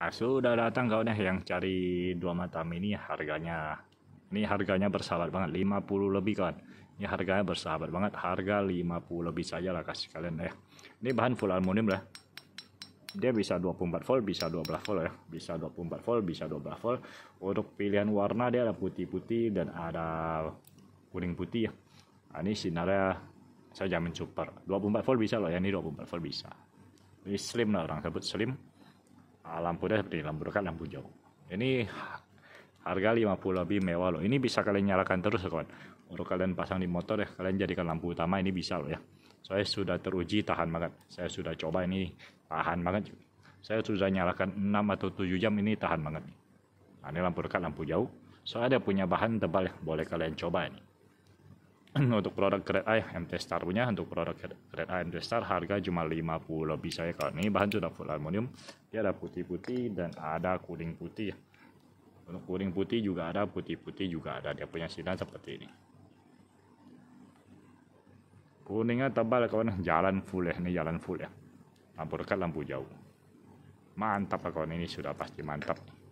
Nah, sudah datang kau nih yang cari dua mata mini harganya. Ini harganya bersahabat banget, 50 lebih kan Ini harganya bersahabat banget, harga 50 lebih saja lah kasih kalian ya. Ini bahan full aluminium lah. Dia bisa 24 volt, bisa 12 volt ya. Bisa 24 volt, bisa 12 volt. Untuk pilihan warna dia ada putih-putih dan ada kuning putih ya. Nah, ini sinarnya saya jamin super. 24 volt bisa loh ya, ini 24 volt bisa. Ini slim lah orang sebut slim Lampu deh seperti ini, lampu dekat lampu jauh ini harga 50 lebih mewah loh ini bisa kalian nyalakan terus kawan Untuk kalian pasang di motor ya kalian jadikan lampu utama ini bisa loh ya saya sudah teruji tahan banget saya sudah coba ini tahan banget saya sudah nyalakan 6 atau 7 jam ini tahan banget nah, ini lampu dekat lampu jauh soalnya ada punya bahan tebal ya boleh kalian coba ini untuk produk grade A MT Star punya untuk produk grade A MT Star harga cuma 50 lebih saya kalau ini bahan sudah full aluminium dia ada putih-putih dan ada kuning putih untuk kuning putih juga ada putih-putih juga ada dia punya sinar seperti ini kuningnya tebal kawan jalan full ya ini jalan full ya lampu dekat lampu jauh mantap kawan ini sudah pasti mantap